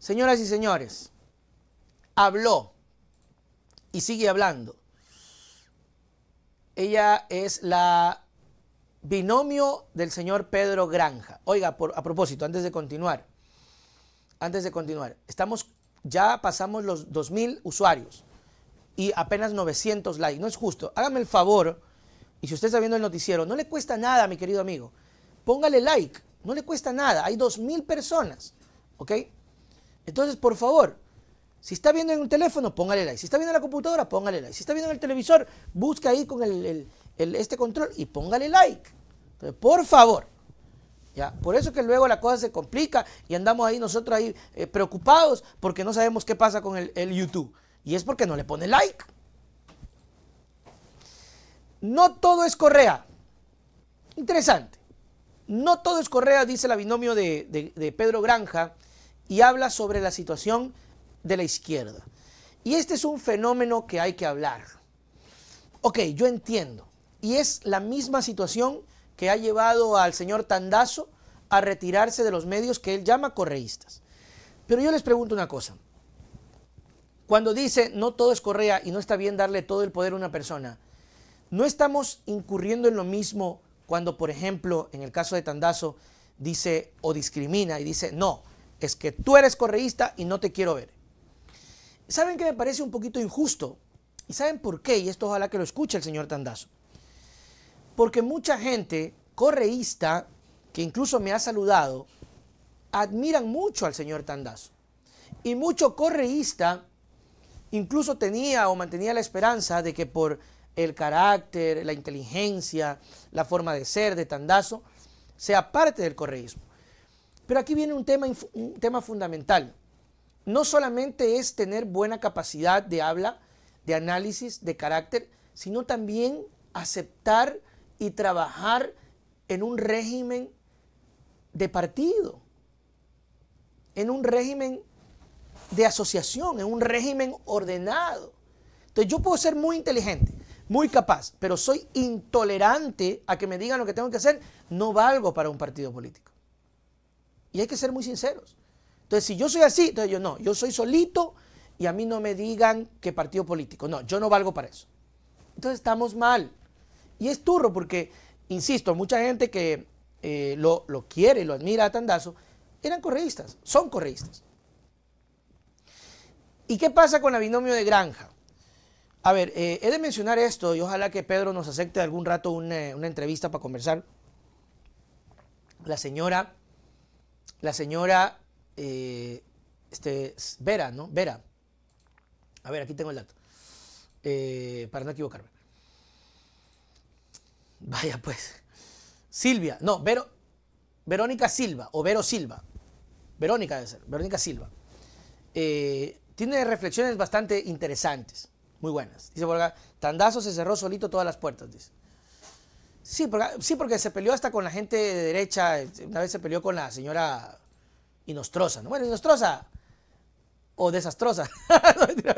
Señoras y señores, habló y sigue hablando. Ella es la binomio del señor Pedro Granja. Oiga, por, a propósito, antes de continuar, antes de continuar, estamos, ya pasamos los 2.000 usuarios y apenas 900 likes. No es justo. Hágame el favor, y si usted está viendo el noticiero, no le cuesta nada, mi querido amigo. Póngale like, no le cuesta nada. Hay 2.000 personas, ¿ok? Entonces, por favor, si está viendo en un teléfono, póngale like. Si está viendo en la computadora, póngale like. Si está viendo en el televisor, busca ahí con este control y póngale like. por favor. ¿ya? Por eso que luego la cosa se complica y andamos ahí nosotros ahí eh, preocupados porque no sabemos qué pasa con el, YouTube. Y es porque no le pone like. No todo es correa. Interesante. No todo es correa, dice la binomio de Pedro Granja y habla sobre la situación de la izquierda. Y este es un fenómeno que hay que hablar. Ok, yo entiendo. Y es la misma situación que ha llevado al señor Tandazo a retirarse de los medios que él llama correístas. Pero yo les pregunto una cosa. Cuando dice no todo es Correa y no está bien darle todo el poder a una persona, ¿no estamos incurriendo en lo mismo cuando, por ejemplo, en el caso de Tandazo, dice o discrimina y dice no, es que tú eres correísta y no te quiero ver. ¿Saben qué me parece un poquito injusto? ¿Y saben por qué? Y esto ojalá que lo escuche el señor Tandazo. Porque mucha gente correísta, que incluso me ha saludado, admiran mucho al señor Tandazo. Y mucho correísta incluso tenía o mantenía la esperanza de que por el carácter, la inteligencia, la forma de ser de Tandazo, sea parte del correísmo. Pero aquí viene un tema, un tema fundamental. No solamente es tener buena capacidad de habla, de análisis, de carácter, sino también aceptar y trabajar en un régimen de partido, en un régimen de asociación, en un régimen ordenado. Entonces yo puedo ser muy inteligente, muy capaz, pero soy intolerante a que me digan lo que tengo que hacer, no valgo para un partido político. Y hay que ser muy sinceros. Entonces, si yo soy así, entonces yo no, yo soy solito y a mí no me digan qué partido político. No, yo no valgo para eso. Entonces estamos mal. Y es turro porque, insisto, mucha gente que eh, lo, lo, quiere, lo admira a Tandazo, eran correístas, son correístas. ¿Y qué pasa con la binomio de granja? A ver, eh, he de mencionar esto y ojalá que Pedro nos acepte algún rato una, una entrevista para conversar. La señora la señora eh, este, Vera, ¿no? Vera. A ver, aquí tengo el dato. Eh, para no equivocarme. Vaya pues. Silvia, no, Vero, Verónica Silva o Vero Silva. Verónica debe ser, Verónica Silva. Eh, tiene reflexiones bastante interesantes, muy buenas. Dice por acá, Tandazo se cerró solito todas las puertas, dice. Sí porque, se peleó hasta con la gente de derecha. Una vez se peleó con la señora Inostrosa. ¿no? Bueno, Inostrosa o Desastrosa.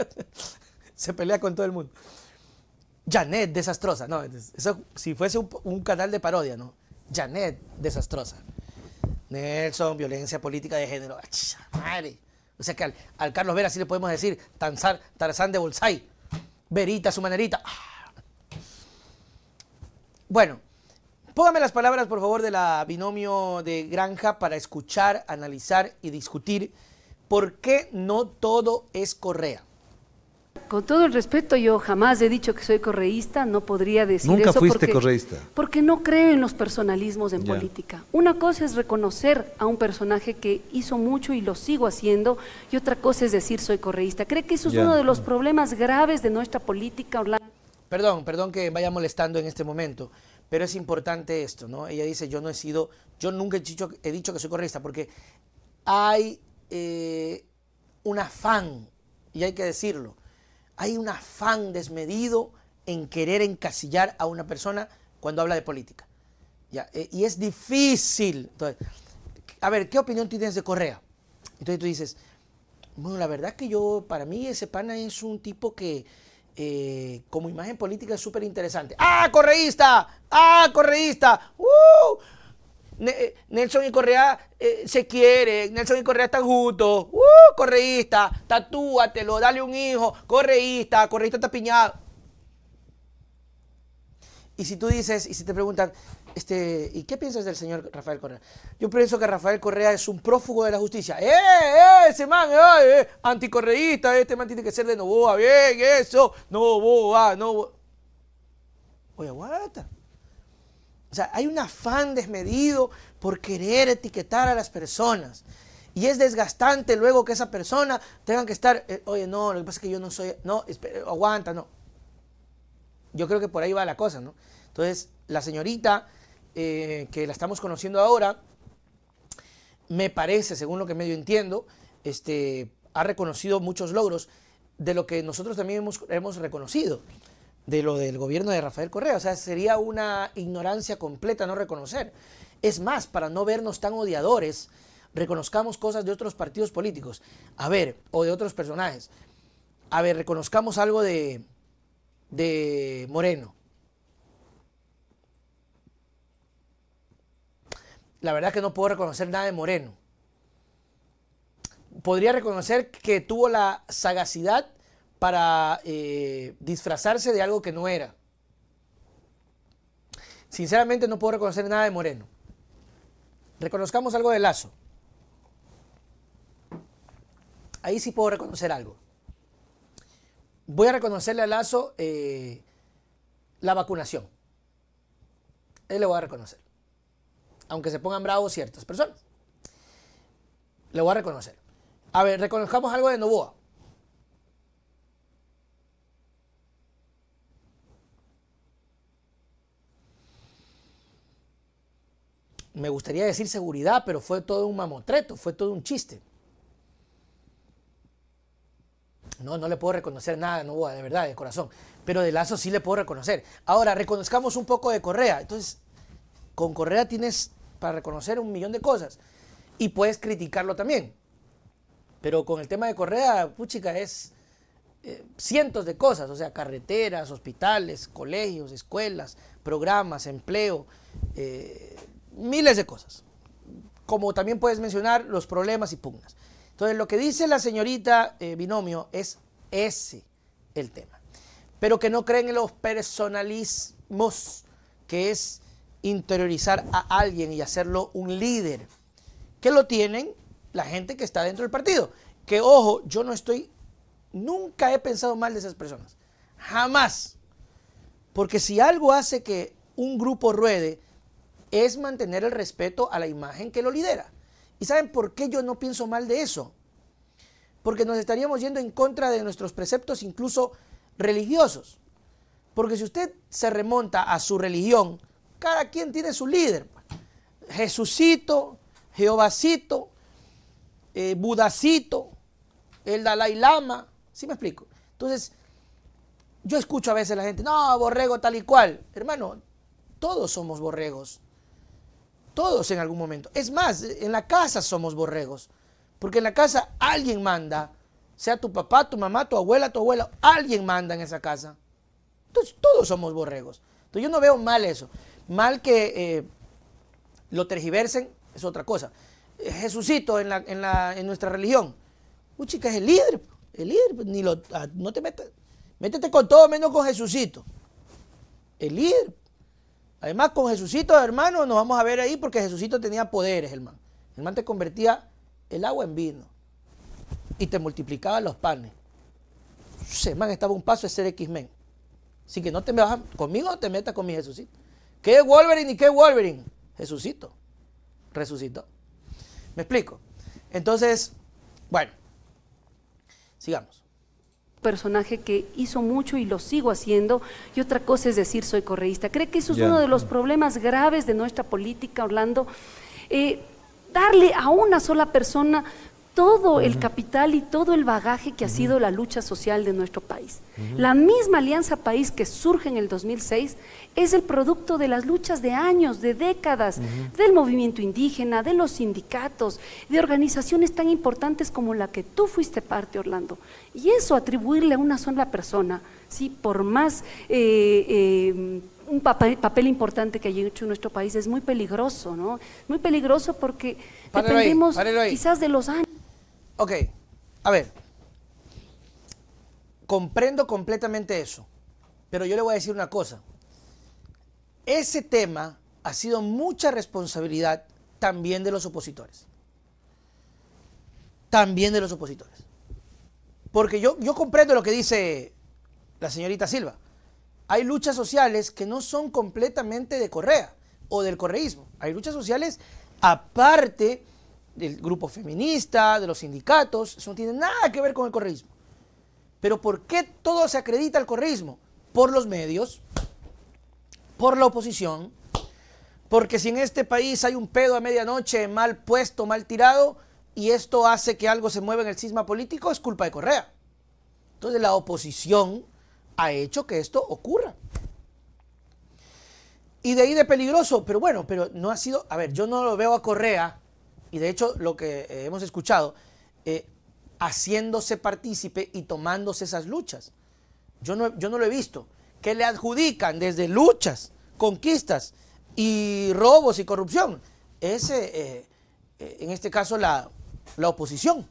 se pelea con todo el mundo. Janet Desastrosa. No, eso si fuese un, canal de parodia, ¿no? Janet Desastrosa. Nelson, violencia política de género. madre! O sea que al, Carlos Vera sí le podemos decir Tarzán, de Bolsay. Verita, su manerita. Ah. Bueno, póngame las palabras, por favor, de la binomio de granja para escuchar, analizar y discutir por qué no todo es Correa. Con todo el respeto, yo jamás he dicho que soy correísta, no podría decir Nunca eso. Nunca fuiste correísta. Porque no creo en los personalismos en política. Una cosa es reconocer a un personaje que hizo mucho y lo sigo haciendo, y otra cosa es decir soy correísta. ¿Cree que eso es uno de los problemas graves de nuestra política, Orlando? Perdón, perdón que vaya molestando en este momento. Pero es importante esto, ¿no? Ella dice, yo no he sido, yo nunca he dicho, que soy correísta, porque hay eh, un afán, y hay que decirlo, hay un afán desmedido en querer encasillar a una persona cuando habla de política. Eh, y es difícil. Entonces, a ver, ¿qué opinión tienes de Correa? Entonces tú dices, bueno, la verdad que yo, para mí ese pana es un tipo que eh, como imagen política es súper interesante. ¡Ah, correísta! ¡Ah, correísta! ¡Uh! Eh, Nelson y Correa eh, se quieren, Nelson y Correa están juntos. ¡Uh! Correísta, tatúatelo, dale un hijo. Correísta, correísta está piñado! Y si tú dices, y si te preguntan, este, ¿Y qué piensas del señor Rafael Correa? Yo pienso que Rafael Correa es un prófugo de la justicia. ¡Eh, eh, ese man! Eh, eh anticorreísta, este man tiene que ser de Novoa, bien, eso, Novoa, Novoa. Oye, aguanta. O sea, hay un afán desmedido por querer etiquetar a las personas. Y es desgastante luego que esa persona tenga que estar, eh, oye, no, lo que pasa es que yo no soy, no, eh, aguanta, no. Yo creo que por ahí va la cosa, ¿no? Entonces, la señorita eh, que la estamos conociendo ahora, me parece, según lo que medio entiendo, este, ha reconocido muchos logros de lo que nosotros también hemos, reconocido, de lo del gobierno de Rafael Correa. O sea, sería una ignorancia completa no reconocer. Es más, para no vernos tan odiadores, reconozcamos cosas de otros partidos políticos. A ver, o de otros personajes. A ver, reconozcamos algo de, de Moreno. la verdad es que no puedo reconocer nada de Moreno. Podría reconocer que tuvo la sagacidad para eh, disfrazarse de algo que no era. Sinceramente no puedo reconocer nada de Moreno. Reconozcamos algo de Lazo. Ahí sí puedo reconocer algo. Voy a reconocerle a Lazo eh, la vacunación. Él lo va a reconocer aunque se pongan bravos ciertas personas. Le voy a reconocer. A ver, reconozcamos algo de Novoa. Me gustaría decir seguridad, pero fue todo un mamotreto, fue todo un chiste. No, no le puedo reconocer nada a Novoa, de verdad, de corazón. Pero de Lazo sí le puedo reconocer. Ahora, reconozcamos un poco de Correa. Entonces, con Correa tienes para reconocer un millón de cosas. Y puedes criticarlo también. Pero con el tema de Correa, puchica, es eh, cientos de cosas, o sea, carreteras, hospitales, colegios, escuelas, programas, empleo, eh, miles de cosas. Como también puedes mencionar los problemas y pugnas. Entonces, lo que dice la señorita eh, Binomio es ese el tema. Pero que no creen en los personalismos, que es interiorizar a alguien y hacerlo un líder, que lo tienen la gente que está dentro del partido. Que ojo, yo no estoy, nunca he pensado mal de esas personas, jamás. Porque si algo hace que un grupo ruede, es mantener el respeto a la imagen que lo lidera. ¿Y saben por qué yo no pienso mal de eso? Porque nos estaríamos yendo en contra de nuestros preceptos, incluso religiosos. Porque si usted se remonta a su religión, cada quien tiene su líder. Pues. Jesucito, Jehovacito, eh, Budacito, el Dalai Lama. ¿Sí me explico? Entonces, yo escucho a veces la gente, no, borrego tal y cual. Hermano, todos somos borregos. Todos en algún momento. Es más, en la casa somos borregos. Porque en la casa alguien manda. Sea tu papá, tu mamá, tu abuela, tu abuela, Alguien manda en esa casa. Entonces todos somos borregos. Entonces yo no veo mal eso. Mal que eh, lo tergiversen es otra cosa. Jesucito en, la, en, nuestra religión, chica, es el líder, el líder, pues, ni lo, ah, no te metas, métete con todo menos con Jesucito, el líder. Además, con Jesucito, hermano, nos vamos a ver ahí porque Jesucito tenía poderes, hermano. El man te convertía el agua en vino y te multiplicaba los panes. Ese estaba un paso de ser X-Men. Así que no te me conmigo no te metas con mi Jesucito. ¿Qué Wolverine y qué Wolverine? Jesucito. Resucitó. ¿Me explico? Entonces, bueno, sigamos. Personaje que hizo mucho y lo sigo haciendo, y otra cosa es decir soy correísta. ¿Cree que eso es uno de los problemas graves de nuestra política, Orlando? Eh, darle a una sola persona todo el capital y todo el bagaje que ha sido la lucha social de nuestro país. La misma Alianza País que surge en el 2006 es el producto de las luchas de años, de décadas, del movimiento indígena, de los sindicatos, de organizaciones tan importantes como la que tú fuiste parte, Orlando. Y eso atribuirle a una sola persona, ¿sí? por más... Eh, eh, un papel, importante que haya hecho nuestro país es muy peligroso, ¿no? Muy peligroso porque dependemos quizás de los años. Ok, a ver. Comprendo completamente eso. Pero yo le voy a decir una cosa. Ese tema ha sido mucha responsabilidad también de los opositores. También de los opositores. Porque yo, yo comprendo lo que dice la señorita Silva. Hay luchas sociales que no son completamente de Correa o del correísmo. Hay luchas sociales aparte del grupo feminista, de los sindicatos, eso no tiene nada que ver con el correísmo. Pero ¿por qué todo se acredita al correísmo? Por los medios, por la oposición, porque si en este país hay un pedo a medianoche mal puesto, mal tirado, y esto hace que algo se mueva en el cisma político, es culpa de Correa. Entonces la oposición ha hecho que esto ocurra. Y de ahí de peligroso, pero bueno, pero no ha sido, a ver, yo no lo veo a Correa y de hecho, lo que eh, hemos escuchado, eh, haciéndose partícipe y tomándose esas luchas. Yo no, yo no lo he visto. Que le adjudican desde luchas, conquistas y robos y corrupción. Ese, eh, en este caso, la, oposición,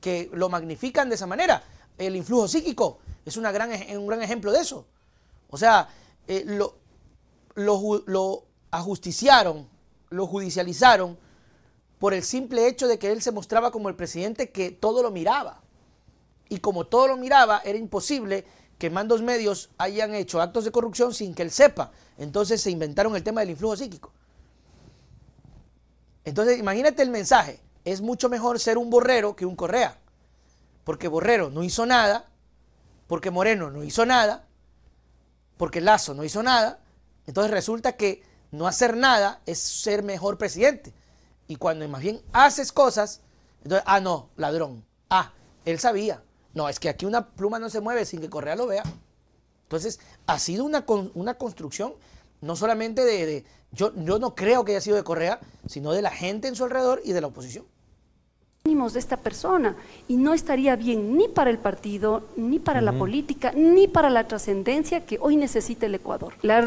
que lo magnifican de esa manera. El influjo psíquico es una gran, un gran ejemplo de eso. O sea, lo, lo, lo, ajusticiaron, lo judicializaron, por el simple hecho de que él se mostraba como el presidente que todo lo miraba. Y como todo lo miraba, era imposible que mandos medios hayan hecho actos de corrupción sin que él sepa. Entonces se inventaron el tema del influjo psíquico. Entonces, imagínate el mensaje. Es mucho mejor ser un borrero que un correa. Porque Borrero no hizo nada, porque Moreno no hizo nada, porque Lazo no hizo nada. Entonces resulta que no hacer nada es ser mejor presidente. Y cuando más bien haces cosas, entonces, ah, no, ladrón. Ah, él sabía. No, es que aquí una pluma no se mueve sin que Correa lo vea. Entonces, ha sido una, una construcción no solamente de, de yo, yo no creo que haya sido de Correa, sino de la gente en su alrededor y de la oposición de esta persona y no estaría bien ni para el partido, ni para la política, ni para la trascendencia que hoy necesita el Ecuador. La,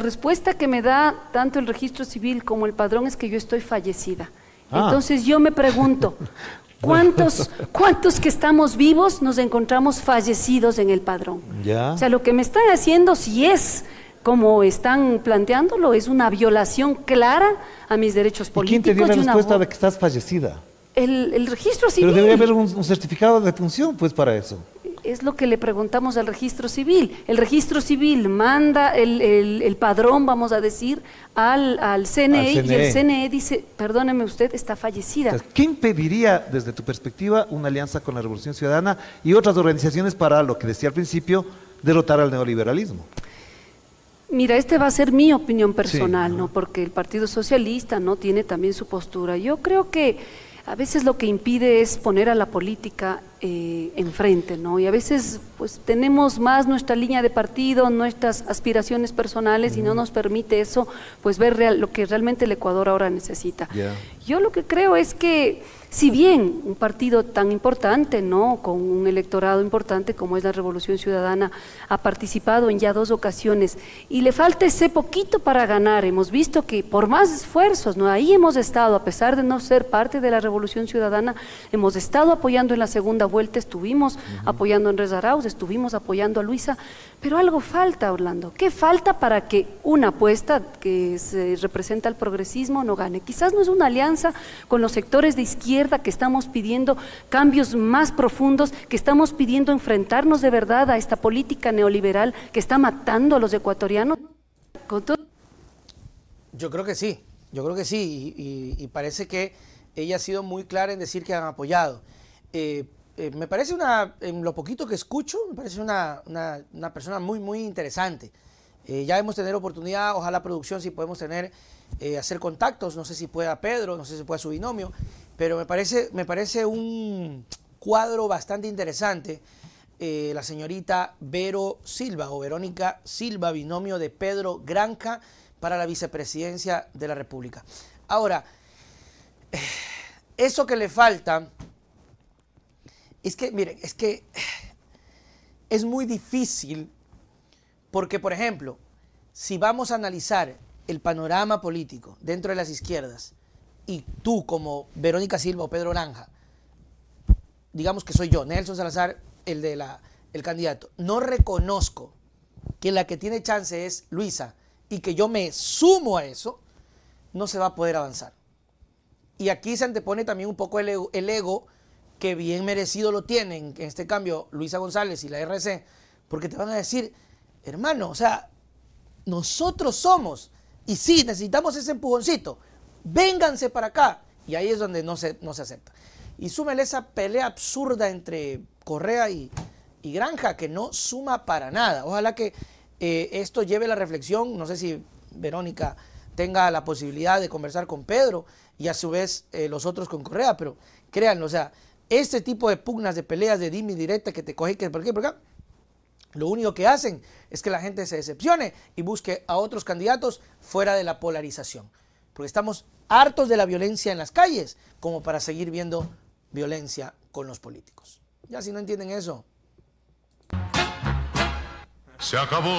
respuesta que me da tanto el registro civil como el padrón es que yo estoy fallecida. Ah. Entonces yo me pregunto, ¿Cuántos, ¿Cuántos que estamos vivos nos encontramos fallecidos en el padrón? O sea, lo que me están haciendo, si es como están planteándolo, es una violación clara a mis derechos políticos. quién te dio la respuesta de que estás fallecida? El, registro civil. Pero debería haber un, certificado de defunción, pues, para eso es lo que le preguntamos al registro civil. El registro civil manda el, padrón, vamos a decir, al, al, CNE, e. y el CNE dice, perdóneme usted, está fallecida. ¿Qué impediría, desde tu perspectiva, una alianza con la Revolución Ciudadana y otras organizaciones para, lo que decía al principio, derrotar al neoliberalismo? Mira, este va a ser mi opinión personal, ¿no? Porque el Partido Socialista no tiene también su postura. Yo creo que a veces lo que impide es poner a la política eh, enfrente, ¿no? Y a veces pues tenemos más nuestra línea de partido, nuestras aspiraciones personales y no nos permite eso pues ver lo que realmente el Ecuador ahora necesita. Yo lo que creo es que si bien un partido tan importante, ¿no? Con un electorado importante como es la Revolución Ciudadana, ha participado en ya dos ocasiones y le falta ese poquito para ganar. Hemos visto que por más esfuerzos, ¿no? Ahí hemos estado, a pesar de no ser parte de la Revolución Ciudadana, hemos estado apoyando en la segunda vuelta estuvimos apoyando a Andrés Arauz, estuvimos apoyando a Luisa, pero algo falta, Orlando. ¿Qué falta para que una apuesta que se representa al progresismo no gane? Quizás no es una alianza con los sectores de izquierda que estamos pidiendo cambios más profundos, que estamos pidiendo enfrentarnos de verdad a esta política neoliberal que está matando a los ecuatorianos. Yo creo que sí, yo creo que sí, y, parece que ella ha sido muy clara en decir que han apoyado. Eh, eh, me parece una, en lo poquito que escucho, me parece una, persona muy, muy interesante. Eh, ya hemos tenido oportunidad, ojalá producción, si podemos tener, eh, hacer contactos, no sé si pueda Pedro, no sé si pueda su binomio, pero me parece, me parece un cuadro bastante interesante. la señorita Vero Silva o Verónica Silva, binomio de Pedro Granca para la vicepresidencia de la República. Ahora, eso que le falta es que, miren, es que es muy difícil porque, por ejemplo, si vamos a analizar el panorama político dentro de las izquierdas y tú como Verónica Silva o Pedro naranja digamos que soy yo, Nelson Salazar, el de la el candidato, no reconozco que la que tiene chance es Luisa y que yo me sumo a eso, no se va a poder avanzar. Y aquí se antepone también un poco el ego que bien merecido lo tienen, en este cambio Luisa González y la RC, porque te van a decir, hermano, o sea, nosotros somos, y sí, necesitamos ese empujoncito, vénganse para acá, y ahí es donde no se, no se acepta. Y súmele esa pelea absurda entre Correa y, Granja, que no suma para nada. Ojalá que eh, esto lleve la reflexión, no sé si Verónica tenga la posibilidad de conversar con Pedro y a su vez eh, los otros con Correa, pero créanlo, o sea, este tipo de pugnas, de peleas, de dimi directa que te coge que por aquí, por acá, lo único que hacen es que la gente se decepcione y busque a otros candidatos fuera de la polarización. Porque estamos hartos de la violencia en las calles como para seguir viendo violencia con los políticos. Ya si no entienden eso. Se acabó.